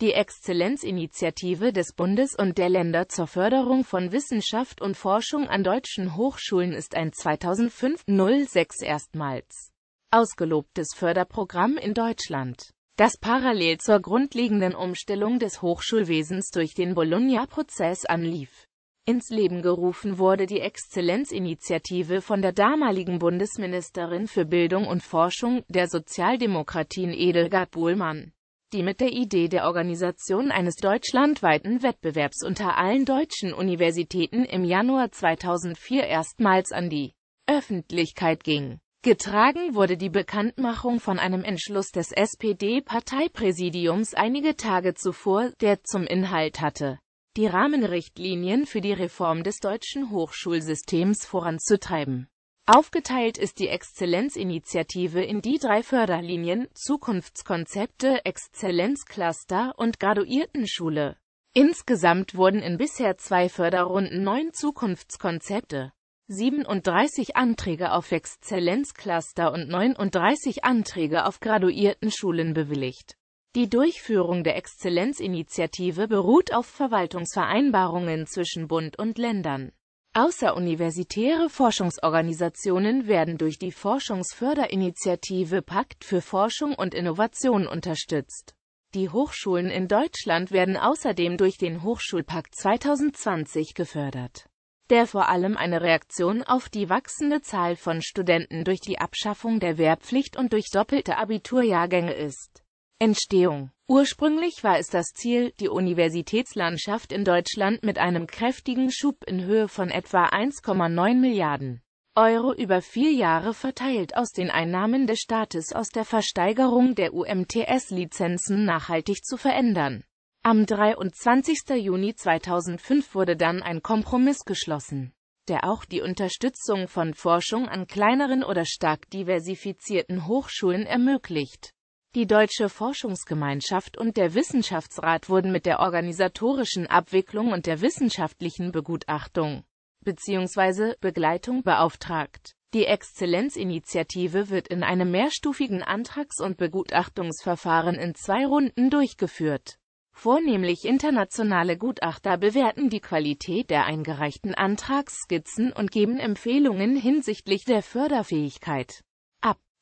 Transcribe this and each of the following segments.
Die Exzellenzinitiative des Bundes und der Länder zur Förderung von Wissenschaft und Forschung an deutschen Hochschulen ist ein 2005-06 erstmals ausgelobtes Förderprogramm in Deutschland, das parallel zur grundlegenden Umstellung des Hochschulwesens durch den Bologna-Prozess anlief. Ins Leben gerufen wurde die Exzellenzinitiative von der damaligen Bundesministerin für Bildung und Forschung, der Sozialdemokratien Edelgard Buhlmann die mit der Idee der Organisation eines deutschlandweiten Wettbewerbs unter allen deutschen Universitäten im Januar 2004 erstmals an die Öffentlichkeit ging. Getragen wurde die Bekanntmachung von einem Entschluss des SPD-Parteipräsidiums einige Tage zuvor, der zum Inhalt hatte, die Rahmenrichtlinien für die Reform des deutschen Hochschulsystems voranzutreiben. Aufgeteilt ist die Exzellenzinitiative in die drei Förderlinien Zukunftskonzepte, Exzellenzcluster und Graduiertenschule. Insgesamt wurden in bisher zwei Förderrunden neun Zukunftskonzepte, 37 Anträge auf Exzellenzcluster und 39 Anträge auf Graduiertenschulen bewilligt. Die Durchführung der Exzellenzinitiative beruht auf Verwaltungsvereinbarungen zwischen Bund und Ländern. Außeruniversitäre Forschungsorganisationen werden durch die Forschungsförderinitiative Pakt für Forschung und Innovation unterstützt. Die Hochschulen in Deutschland werden außerdem durch den Hochschulpakt 2020 gefördert, der vor allem eine Reaktion auf die wachsende Zahl von Studenten durch die Abschaffung der Wehrpflicht und durch doppelte Abiturjahrgänge ist Entstehung Ursprünglich war es das Ziel, die Universitätslandschaft in Deutschland mit einem kräftigen Schub in Höhe von etwa 1,9 Milliarden Euro über vier Jahre verteilt aus den Einnahmen des Staates aus der Versteigerung der UMTS-Lizenzen nachhaltig zu verändern. Am 23. Juni 2005 wurde dann ein Kompromiss geschlossen, der auch die Unterstützung von Forschung an kleineren oder stark diversifizierten Hochschulen ermöglicht die Deutsche Forschungsgemeinschaft und der Wissenschaftsrat wurden mit der organisatorischen Abwicklung und der wissenschaftlichen Begutachtung bzw. Begleitung beauftragt. Die Exzellenzinitiative wird in einem mehrstufigen Antrags- und Begutachtungsverfahren in zwei Runden durchgeführt. Vornehmlich internationale Gutachter bewerten die Qualität der eingereichten Antragsskizzen und geben Empfehlungen hinsichtlich der Förderfähigkeit.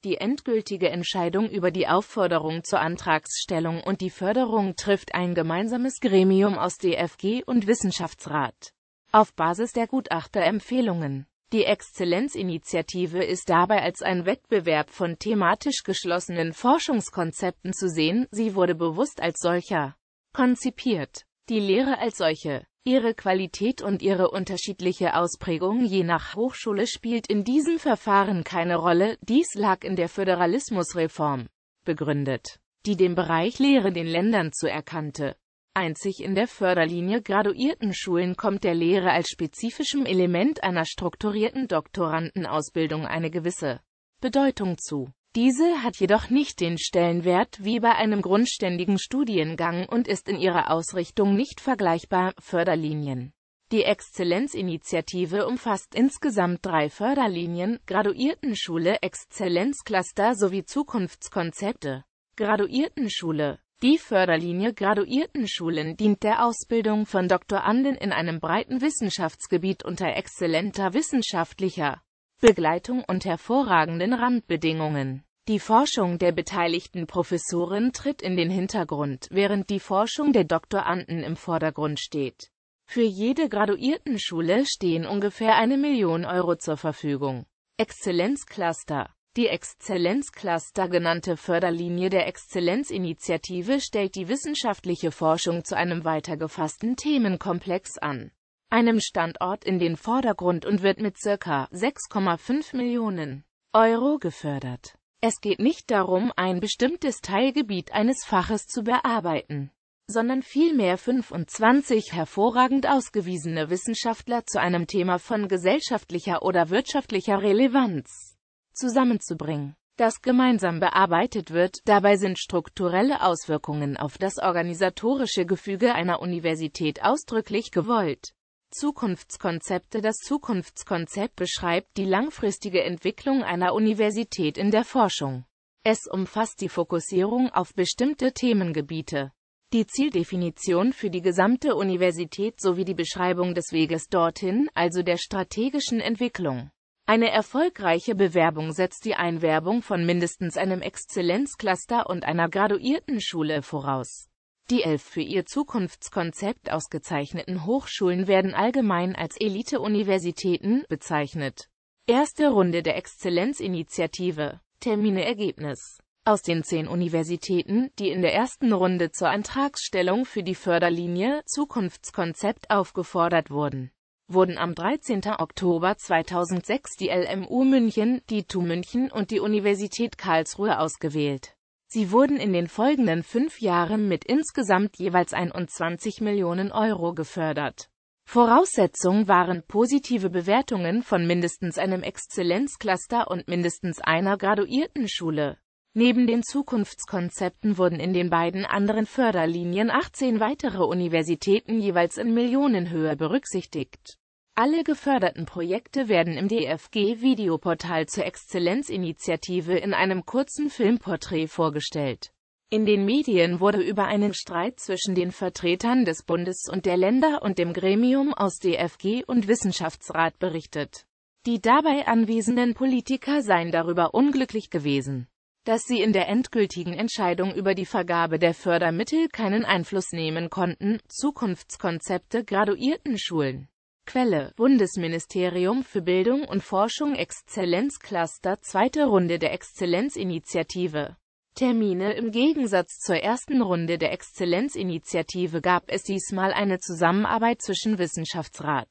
Die endgültige Entscheidung über die Aufforderung zur Antragsstellung und die Förderung trifft ein gemeinsames Gremium aus DFG und Wissenschaftsrat auf Basis der Gutachterempfehlungen. Die Exzellenzinitiative ist dabei als ein Wettbewerb von thematisch geschlossenen Forschungskonzepten zu sehen, sie wurde bewusst als solcher konzipiert. Die Lehre als solche Ihre Qualität und ihre unterschiedliche Ausprägung je nach Hochschule spielt in diesem Verfahren keine Rolle, dies lag in der Föderalismusreform begründet, die dem Bereich Lehre den Ländern zuerkannte. Einzig in der Förderlinie graduierten Schulen kommt der Lehre als spezifischem Element einer strukturierten Doktorandenausbildung eine gewisse Bedeutung zu diese hat jedoch nicht den Stellenwert wie bei einem grundständigen Studiengang und ist in ihrer Ausrichtung nicht vergleichbar. Förderlinien Die Exzellenzinitiative umfasst insgesamt drei Förderlinien, Graduiertenschule, Exzellenzcluster sowie Zukunftskonzepte. Graduiertenschule Die Förderlinie Graduiertenschulen dient der Ausbildung von Doktoranden in einem breiten Wissenschaftsgebiet unter exzellenter wissenschaftlicher Begleitung und hervorragenden Randbedingungen. Die Forschung der beteiligten Professoren tritt in den Hintergrund, während die Forschung der Doktoranden im Vordergrund steht. Für jede Graduiertenschule stehen ungefähr eine Million Euro zur Verfügung. Exzellenzcluster Die Exzellenzcluster genannte Förderlinie der Exzellenzinitiative stellt die wissenschaftliche Forschung zu einem weitergefassten Themenkomplex an einem Standort in den Vordergrund und wird mit ca. 6,5 Millionen Euro gefördert. Es geht nicht darum, ein bestimmtes Teilgebiet eines Faches zu bearbeiten, sondern vielmehr 25 hervorragend ausgewiesene Wissenschaftler zu einem Thema von gesellschaftlicher oder wirtschaftlicher Relevanz zusammenzubringen, das gemeinsam bearbeitet wird. Dabei sind strukturelle Auswirkungen auf das organisatorische Gefüge einer Universität ausdrücklich gewollt. Zukunftskonzepte Das Zukunftskonzept beschreibt die langfristige Entwicklung einer Universität in der Forschung. Es umfasst die Fokussierung auf bestimmte Themengebiete, die Zieldefinition für die gesamte Universität sowie die Beschreibung des Weges dorthin, also der strategischen Entwicklung. Eine erfolgreiche Bewerbung setzt die Einwerbung von mindestens einem Exzellenzcluster und einer graduierten Schule voraus. Die elf für ihr Zukunftskonzept ausgezeichneten Hochschulen werden allgemein als Elite-Universitäten bezeichnet. Erste Runde der Exzellenzinitiative. Termine Ergebnis. Aus den zehn Universitäten, die in der ersten Runde zur Antragsstellung für die Förderlinie Zukunftskonzept aufgefordert wurden, wurden am 13. Oktober 2006 die LMU München, die TU München und die Universität Karlsruhe ausgewählt. Sie wurden in den folgenden fünf Jahren mit insgesamt jeweils 21 Millionen Euro gefördert. Voraussetzung waren positive Bewertungen von mindestens einem Exzellenzcluster und mindestens einer Graduiertenschule. Neben den Zukunftskonzepten wurden in den beiden anderen Förderlinien 18 weitere Universitäten jeweils in Millionenhöhe berücksichtigt alle geförderten Projekte werden im DFG-Videoportal zur Exzellenzinitiative in einem kurzen Filmporträt vorgestellt. In den Medien wurde über einen Streit zwischen den Vertretern des Bundes und der Länder und dem Gremium aus DFG und Wissenschaftsrat berichtet. Die dabei anwesenden Politiker seien darüber unglücklich gewesen, dass sie in der endgültigen Entscheidung über die Vergabe der Fördermittel keinen Einfluss nehmen konnten, Zukunftskonzepte graduierten Schulen Quelle: Bundesministerium für Bildung und Forschung Exzellenzcluster Zweite Runde der Exzellenzinitiative Termine Im Gegensatz zur ersten Runde der Exzellenzinitiative gab es diesmal eine Zusammenarbeit zwischen Wissenschaftsrat,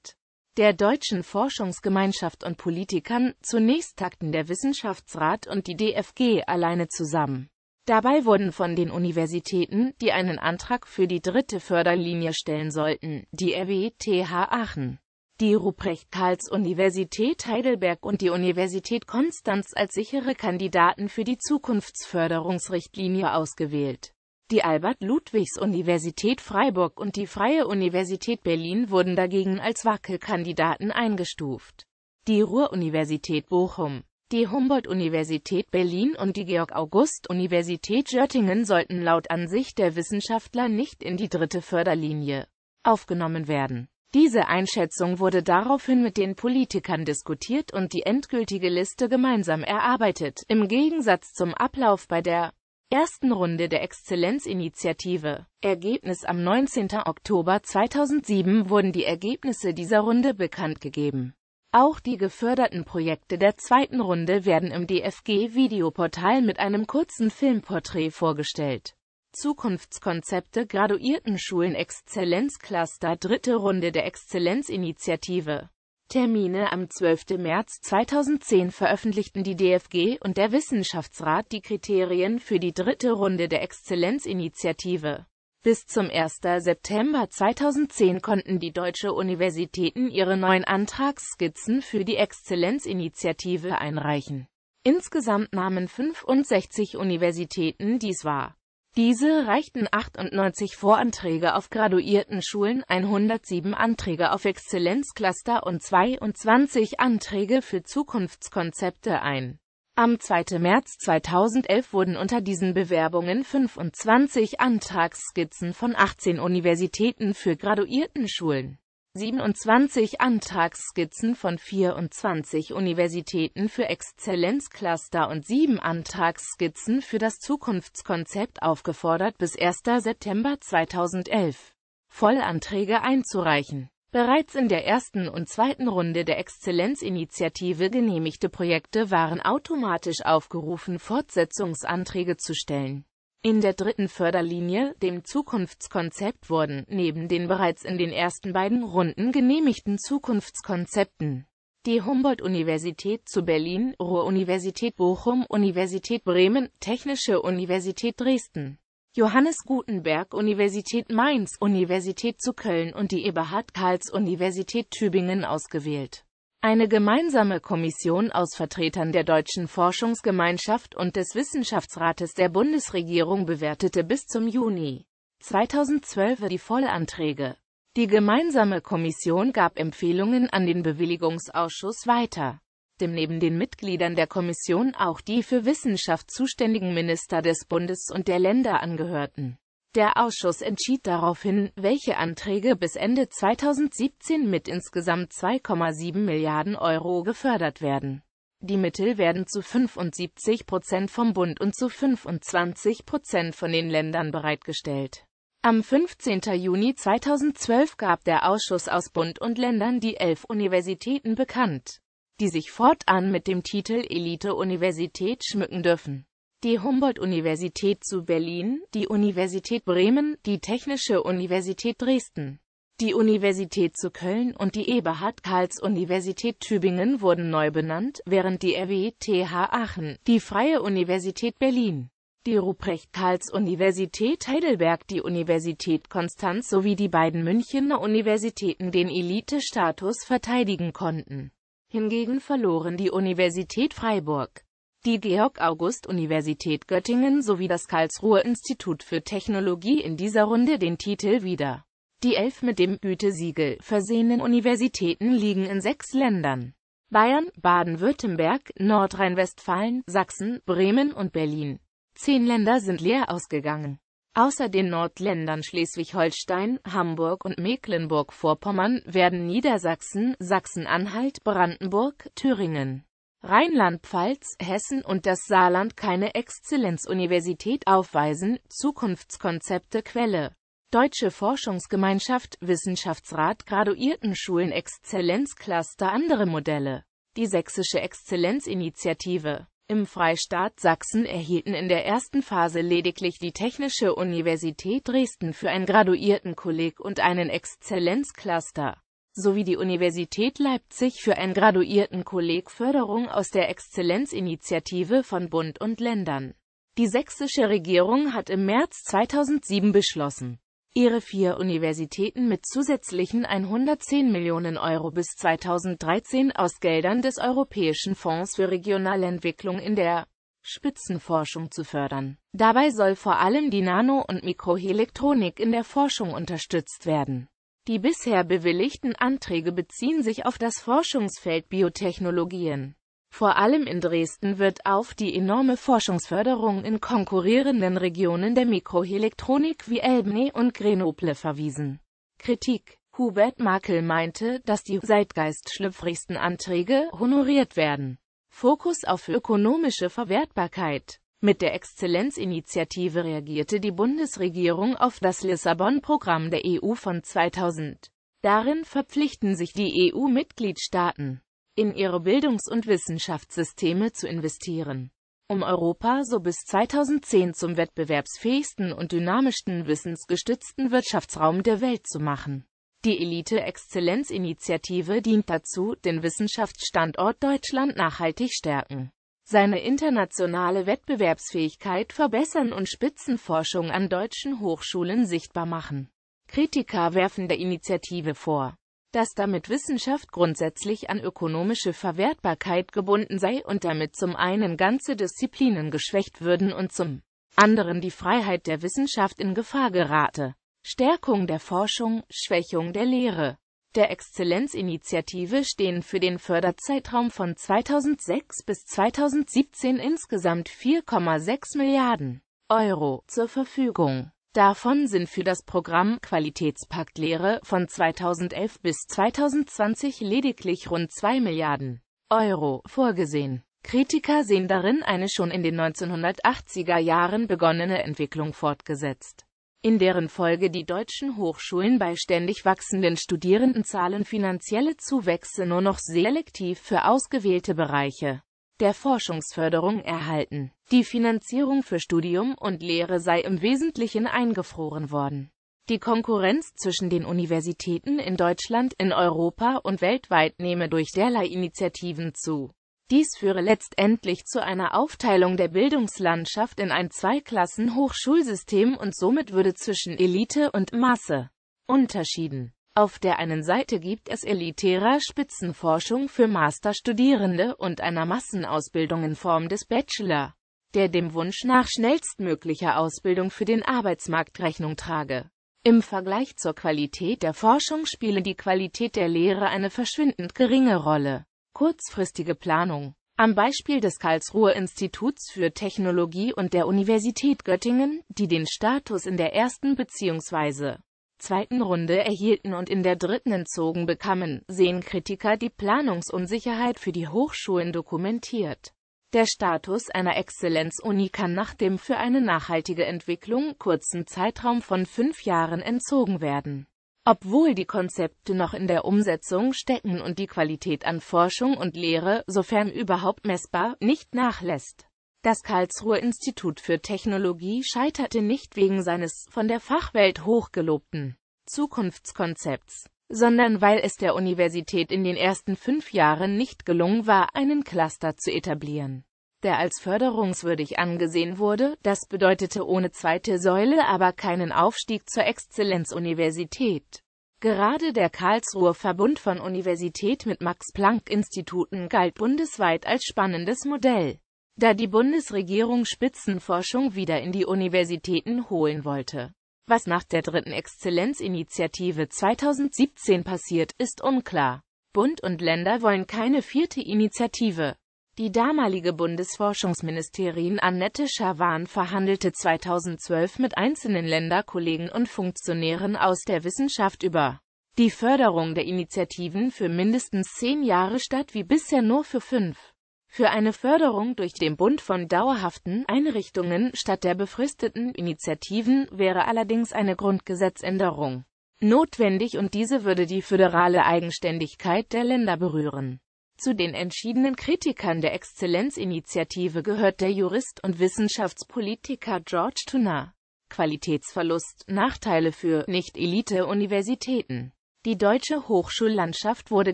der Deutschen Forschungsgemeinschaft und Politikern, zunächst takten der Wissenschaftsrat und die DFG alleine zusammen. Dabei wurden von den Universitäten, die einen Antrag für die dritte Förderlinie stellen sollten, die RWTH Aachen die Ruprecht-Karls-Universität Heidelberg und die Universität Konstanz als sichere Kandidaten für die Zukunftsförderungsrichtlinie ausgewählt. Die Albert-Ludwigs-Universität Freiburg und die Freie Universität Berlin wurden dagegen als Wackelkandidaten eingestuft. Die Ruhr-Universität Bochum, die Humboldt-Universität Berlin und die Georg-August-Universität Göttingen sollten laut Ansicht der Wissenschaftler nicht in die dritte Förderlinie aufgenommen werden. Diese Einschätzung wurde daraufhin mit den Politikern diskutiert und die endgültige Liste gemeinsam erarbeitet, im Gegensatz zum Ablauf bei der ersten Runde der Exzellenzinitiative. Ergebnis Am 19. Oktober 2007 wurden die Ergebnisse dieser Runde bekannt gegeben. Auch die geförderten Projekte der zweiten Runde werden im DFG-Videoportal mit einem kurzen Filmporträt vorgestellt. Zukunftskonzepte graduierten Schulen Exzellenzcluster Dritte Runde der Exzellenzinitiative Termine Am 12. März 2010 veröffentlichten die DFG und der Wissenschaftsrat die Kriterien für die dritte Runde der Exzellenzinitiative. Bis zum 1. September 2010 konnten die deutschen Universitäten ihre neuen Antragsskizzen für die Exzellenzinitiative einreichen. Insgesamt nahmen 65 Universitäten dies wahr. Diese reichten 98 Voranträge auf graduierten Schulen, 107 Anträge auf Exzellenzcluster und 22 Anträge für Zukunftskonzepte ein. Am 2. März 2011 wurden unter diesen Bewerbungen 25 Antragsskizzen von 18 Universitäten für graduierten Schulen 27 Antragsskizzen von 24 Universitäten für Exzellenzcluster und 7 Antragsskizzen für das Zukunftskonzept aufgefordert, bis 1. September 2011 Vollanträge einzureichen. Bereits in der ersten und zweiten Runde der Exzellenzinitiative genehmigte Projekte waren automatisch aufgerufen, Fortsetzungsanträge zu stellen in der dritten Förderlinie, dem Zukunftskonzept, wurden, neben den bereits in den ersten beiden Runden genehmigten Zukunftskonzepten, die Humboldt-Universität zu Berlin, Ruhr-Universität Bochum, Universität Bremen, Technische Universität Dresden, Johannes Gutenberg Universität Mainz, Universität zu Köln und die Eberhard Karls Universität Tübingen ausgewählt eine gemeinsame Kommission aus Vertretern der Deutschen Forschungsgemeinschaft und des Wissenschaftsrates der Bundesregierung bewertete bis zum Juni 2012 die Vollanträge. Die gemeinsame Kommission gab Empfehlungen an den Bewilligungsausschuss weiter, dem neben den Mitgliedern der Kommission auch die für Wissenschaft zuständigen Minister des Bundes und der Länder angehörten. Der Ausschuss entschied daraufhin, welche Anträge bis Ende 2017 mit insgesamt 2,7 Milliarden Euro gefördert werden. Die Mittel werden zu 75 Prozent vom Bund und zu 25 Prozent von den Ländern bereitgestellt. Am 15. Juni 2012 gab der Ausschuss aus Bund und Ländern die elf Universitäten bekannt, die sich fortan mit dem Titel Elite-Universität schmücken dürfen die Humboldt-Universität zu Berlin, die Universität Bremen, die Technische Universität Dresden, die Universität zu Köln und die Eberhard-Karls-Universität Tübingen wurden neu benannt, während die RWTH Aachen, die Freie Universität Berlin, die Ruprecht-Karls-Universität Heidelberg, die Universität Konstanz sowie die beiden Münchener Universitäten den Elite-Status verteidigen konnten. Hingegen verloren die Universität Freiburg die Georg-August-Universität Göttingen sowie das Karlsruher Institut für Technologie in dieser Runde den Titel wieder. Die elf mit dem Gütesiegel versehenen Universitäten liegen in sechs Ländern. Bayern, Baden-Württemberg, Nordrhein-Westfalen, Sachsen, Bremen und Berlin. Zehn Länder sind leer ausgegangen. Außer den Nordländern Schleswig-Holstein, Hamburg und Mecklenburg-Vorpommern werden Niedersachsen, Sachsen-Anhalt, Brandenburg, Thüringen, Rheinland-Pfalz, Hessen und das Saarland keine Exzellenzuniversität aufweisen, Zukunftskonzepte Quelle Deutsche Forschungsgemeinschaft Wissenschaftsrat Graduiertenschulen Exzellenzcluster Andere Modelle Die Sächsische Exzellenzinitiative im Freistaat Sachsen erhielten in der ersten Phase lediglich die Technische Universität Dresden für ein Graduiertenkolleg und einen Exzellenzcluster sowie die Universität Leipzig für ein Graduiertenkolleg Förderung aus der Exzellenzinitiative von Bund und Ländern. Die sächsische Regierung hat im März 2007 beschlossen, ihre vier Universitäten mit zusätzlichen 110 Millionen Euro bis 2013 aus Geldern des Europäischen Fonds für regionale Entwicklung in der Spitzenforschung zu fördern. Dabei soll vor allem die Nano- und Mikroelektronik in der Forschung unterstützt werden. Die bisher bewilligten Anträge beziehen sich auf das Forschungsfeld Biotechnologien. Vor allem in Dresden wird auf die enorme Forschungsförderung in konkurrierenden Regionen der Mikroelektronik wie Elbne und Grenoble verwiesen. Kritik Hubert Makel meinte, dass die seitgeistschlüpfrigsten Anträge honoriert werden. Fokus auf ökonomische Verwertbarkeit mit der Exzellenzinitiative reagierte die Bundesregierung auf das Lissabon-Programm der EU von 2000. Darin verpflichten sich die EU-Mitgliedstaaten, in ihre Bildungs- und Wissenschaftssysteme zu investieren, um Europa so bis 2010 zum wettbewerbsfähigsten und dynamischsten wissensgestützten Wirtschaftsraum der Welt zu machen. Die elite exzellenzinitiative dient dazu, den Wissenschaftsstandort Deutschland nachhaltig stärken seine internationale Wettbewerbsfähigkeit verbessern und Spitzenforschung an deutschen Hochschulen sichtbar machen. Kritiker werfen der Initiative vor, dass damit Wissenschaft grundsätzlich an ökonomische Verwertbarkeit gebunden sei und damit zum einen ganze Disziplinen geschwächt würden und zum anderen die Freiheit der Wissenschaft in Gefahr gerate. Stärkung der Forschung, Schwächung der Lehre der Exzellenzinitiative stehen für den Förderzeitraum von 2006 bis 2017 insgesamt 4,6 Milliarden Euro zur Verfügung. Davon sind für das Programm Qualitätspakt Lehre von 2011 bis 2020 lediglich rund 2 Milliarden Euro vorgesehen. Kritiker sehen darin eine schon in den 1980er Jahren begonnene Entwicklung fortgesetzt in deren Folge die deutschen Hochschulen bei ständig wachsenden Studierendenzahlen finanzielle Zuwächse nur noch selektiv für ausgewählte Bereiche der Forschungsförderung erhalten. Die Finanzierung für Studium und Lehre sei im Wesentlichen eingefroren worden. Die Konkurrenz zwischen den Universitäten in Deutschland, in Europa und weltweit nehme durch derlei Initiativen zu. Dies führe letztendlich zu einer Aufteilung der Bildungslandschaft in ein Zweiklassen-Hochschulsystem und somit würde zwischen Elite und Masse unterschieden. Auf der einen Seite gibt es elitärer Spitzenforschung für Masterstudierende und einer Massenausbildung in Form des Bachelor, der dem Wunsch nach schnellstmöglicher Ausbildung für den Arbeitsmarkt Rechnung trage. Im Vergleich zur Qualität der Forschung spiele die Qualität der Lehre eine verschwindend geringe Rolle. Kurzfristige Planung am Beispiel des Karlsruher Instituts für Technologie und der Universität Göttingen, die den Status in der ersten bzw. zweiten Runde erhielten und in der dritten entzogen bekamen, sehen Kritiker die Planungsunsicherheit für die Hochschulen dokumentiert. Der Status einer Exzellenz-Uni kann nach dem für eine nachhaltige Entwicklung kurzen Zeitraum von fünf Jahren entzogen werden obwohl die Konzepte noch in der Umsetzung stecken und die Qualität an Forschung und Lehre, sofern überhaupt messbar, nicht nachlässt. Das Karlsruher Institut für Technologie scheiterte nicht wegen seines von der Fachwelt hochgelobten Zukunftskonzepts, sondern weil es der Universität in den ersten fünf Jahren nicht gelungen war, einen Cluster zu etablieren der als förderungswürdig angesehen wurde, das bedeutete ohne zweite Säule aber keinen Aufstieg zur Exzellenzuniversität. Gerade der Karlsruher Verbund von Universität mit Max-Planck-Instituten galt bundesweit als spannendes Modell, da die Bundesregierung Spitzenforschung wieder in die Universitäten holen wollte. Was nach der dritten Exzellenzinitiative 2017 passiert, ist unklar. Bund und Länder wollen keine vierte Initiative. Die damalige Bundesforschungsministerin Annette Schawan verhandelte 2012 mit einzelnen Länderkollegen und Funktionären aus der Wissenschaft über die Förderung der Initiativen für mindestens zehn Jahre statt wie bisher nur für fünf. Für eine Förderung durch den Bund von dauerhaften Einrichtungen statt der befristeten Initiativen wäre allerdings eine Grundgesetzänderung notwendig und diese würde die föderale Eigenständigkeit der Länder berühren. Zu den entschiedenen Kritikern der Exzellenzinitiative gehört der Jurist und Wissenschaftspolitiker George Tunar. Qualitätsverlust, Nachteile für Nicht-Elite-Universitäten. Die deutsche Hochschullandschaft wurde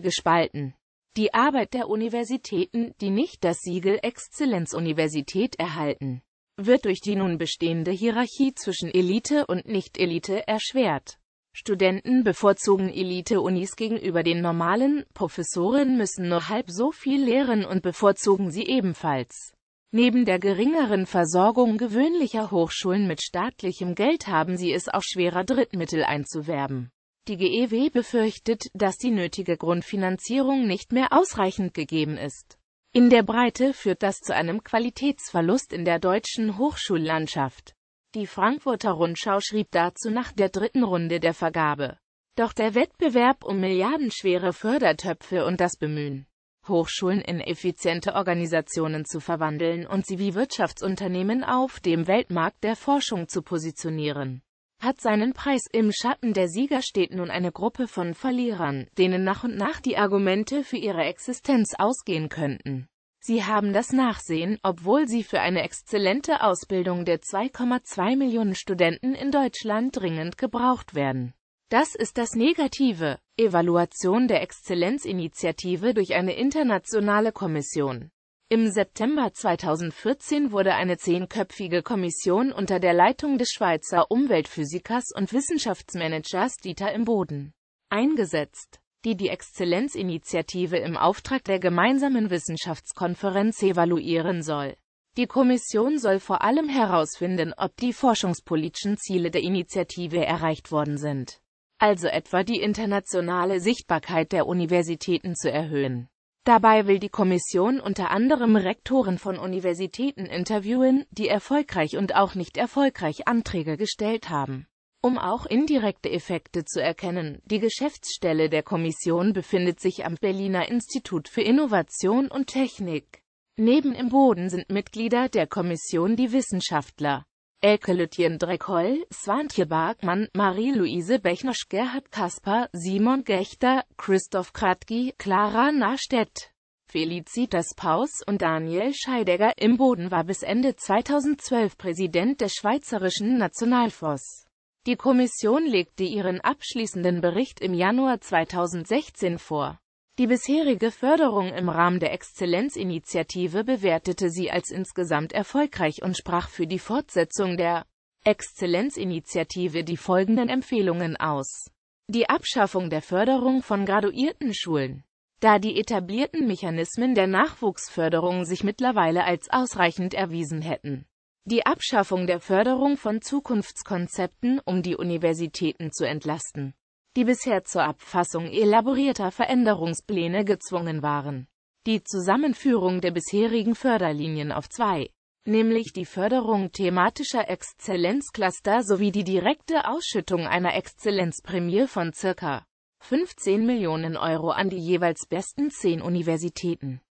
gespalten. Die Arbeit der Universitäten, die nicht das Siegel Exzellenzuniversität erhalten, wird durch die nun bestehende Hierarchie zwischen Elite und Nicht-Elite erschwert. Studenten bevorzugen Elite-Unis gegenüber den normalen, Professoren müssen nur halb so viel lehren und bevorzugen sie ebenfalls. Neben der geringeren Versorgung gewöhnlicher Hochschulen mit staatlichem Geld haben sie es auch schwerer Drittmittel einzuwerben. Die GEW befürchtet, dass die nötige Grundfinanzierung nicht mehr ausreichend gegeben ist. In der Breite führt das zu einem Qualitätsverlust in der deutschen Hochschullandschaft. Die Frankfurter Rundschau schrieb dazu nach der dritten Runde der Vergabe. Doch der Wettbewerb um milliardenschwere Fördertöpfe und das Bemühen, Hochschulen in effiziente Organisationen zu verwandeln und sie wie Wirtschaftsunternehmen auf dem Weltmarkt der Forschung zu positionieren, hat seinen Preis. Im Schatten der Sieger steht nun eine Gruppe von Verlierern, denen nach und nach die Argumente für ihre Existenz ausgehen könnten. Sie haben das Nachsehen, obwohl sie für eine exzellente Ausbildung der 2,2 Millionen Studenten in Deutschland dringend gebraucht werden. Das ist das Negative. Evaluation der Exzellenzinitiative durch eine internationale Kommission. Im September 2014 wurde eine zehnköpfige Kommission unter der Leitung des Schweizer Umweltphysikers und Wissenschaftsmanagers Dieter im Boden eingesetzt die die Exzellenzinitiative im Auftrag der gemeinsamen Wissenschaftskonferenz evaluieren soll. Die Kommission soll vor allem herausfinden, ob die forschungspolitischen Ziele der Initiative erreicht worden sind, also etwa die internationale Sichtbarkeit der Universitäten zu erhöhen. Dabei will die Kommission unter anderem Rektoren von Universitäten interviewen, die erfolgreich und auch nicht erfolgreich Anträge gestellt haben. Um auch indirekte Effekte zu erkennen, die Geschäftsstelle der Kommission befindet sich am Berliner Institut für Innovation und Technik. Neben im Boden sind Mitglieder der Kommission die Wissenschaftler Elke Lütjen-Dreckholl, Swantje Barkmann, marie luise Bechnosch, Gerhard Kasper, Simon Gechter, Christoph Kratki, Clara Nastedt. Felicitas Paus und Daniel Scheidegger im Boden war bis Ende 2012 Präsident des Schweizerischen Nationalfonds. Die Kommission legte ihren abschließenden Bericht im Januar 2016 vor. Die bisherige Förderung im Rahmen der Exzellenzinitiative bewertete sie als insgesamt erfolgreich und sprach für die Fortsetzung der Exzellenzinitiative die folgenden Empfehlungen aus. Die Abschaffung der Förderung von graduierten Schulen. Da die etablierten Mechanismen der Nachwuchsförderung sich mittlerweile als ausreichend erwiesen hätten die Abschaffung der Förderung von Zukunftskonzepten, um die Universitäten zu entlasten, die bisher zur Abfassung elaborierter Veränderungspläne gezwungen waren, die Zusammenführung der bisherigen Förderlinien auf zwei, nämlich die Förderung thematischer Exzellenzcluster sowie die direkte Ausschüttung einer Exzellenzprämie von ca. 15 Millionen Euro an die jeweils besten zehn Universitäten.